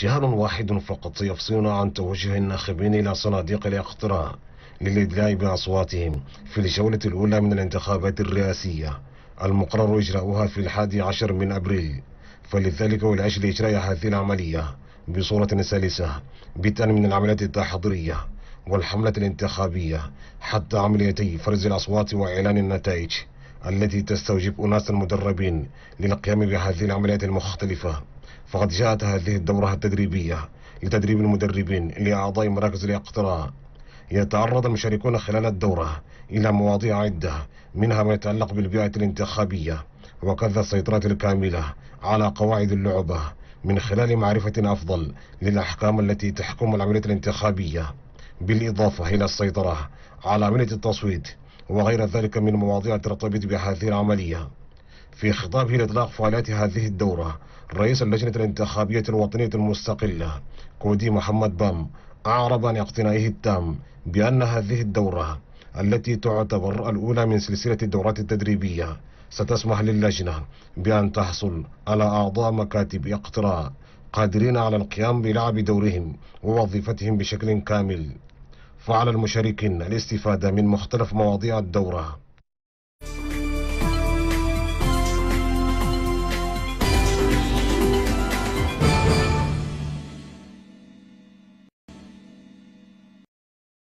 شهر واحد فقط يفصلنا عن توجه الناخبين إلى صناديق الاقتراع للإدلاء بأصواتهم في الجولة الأولى من الانتخابات الرئاسية المقرر إجراؤها في الحادي عشر من أبريل فلذلك ولاجل إجراء هذه العملية بصورة سلسة بدءا من العمليات التحضيرية والحملة الانتخابية حتى عمليتي فرز الأصوات وإعلان النتائج التي تستوجب أناسا مدربين للقيام بهذه العمليات المختلفة فقد جاءت هذه الدورة التدريبية لتدريب المدربين لأعضاء مراكز الإقتراع يتعرض المشاركون خلال الدورة إلى مواضيع عدة منها ما يتعلق بالبيئة الانتخابية وكذا السيطرة الكاملة على قواعد اللعبة من خلال معرفة أفضل للأحكام التي تحكم العملية الانتخابية بالإضافة إلى السيطرة على عملية التصويت وغير ذلك من مواضيع ترتبط بهذه العملية في خطابه لاطلاق فعاليات هذه الدوره رئيس اللجنه الانتخابيه الوطنيه المستقله كودي محمد بام اعرب عن اقتنائه التام بان هذه الدوره التي تعتبر الاولى من سلسله الدورات التدريبيه ستسمح للجنه بان تحصل على اعضاء مكاتب اقتراع قادرين على القيام بلعب دورهم ووظيفتهم بشكل كامل فعلى المشاركين الاستفادة من مختلف مواضيع الدورة